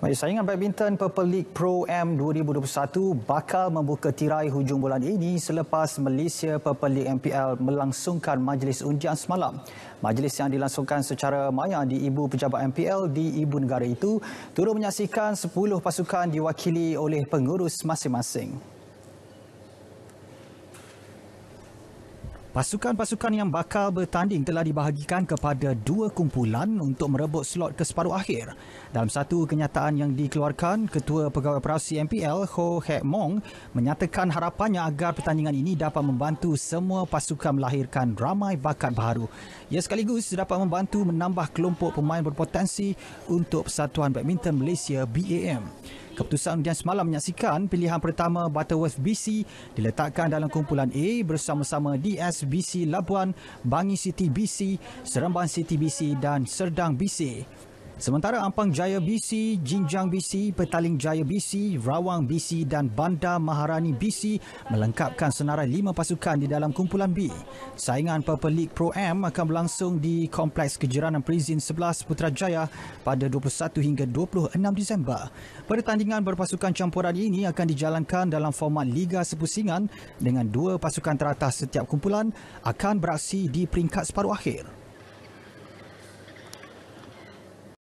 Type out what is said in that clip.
Baik, saingan badminton Purple League Pro M 2021 bakal membuka tirai hujung bulan ini selepas Malaysia Purple League MPL melangsungkan majlis undian semalam. Majlis yang dilangsungkan secara maya di Ibu Pejabat MPL di Ibu Negara itu turut menyaksikan 10 pasukan diwakili oleh pengurus masing-masing. Pasukan-pasukan yang bakal bertanding telah dibahagikan kepada dua kumpulan untuk merebut slot ke separuh akhir. Dalam satu kenyataan yang dikeluarkan, Ketua Pegawai Operasi MPL Ho Hek Mong menyatakan harapannya agar pertandingan ini dapat membantu semua pasukan melahirkan ramai bakat baru. Ia sekaligus dapat membantu menambah kelompok pemain berpotensi untuk Persatuan Badminton Malaysia BAM. Keputusan undian semalam menyaksikan pilihan pertama Butterworth BC diletakkan dalam kumpulan A bersama-sama DSBC Labuan, Bangi City BC, Seremban City BC dan Serdang BC. Sementara Ampang Jaya BC, Jinjang BC, Petaling Jaya BC, Rawang BC dan Bandar Maharani BC melengkapkan senarai lima pasukan di dalam kumpulan B. Saingan Purple League Pro M akan berlangsung di Kompleks Kejiranan Prizin 11 Putrajaya pada 21 hingga 26 Disember. Pertandingan berpasukan campuran ini akan dijalankan dalam format Liga Sepusingan dengan dua pasukan teratas setiap kumpulan akan beraksi di peringkat separuh akhir.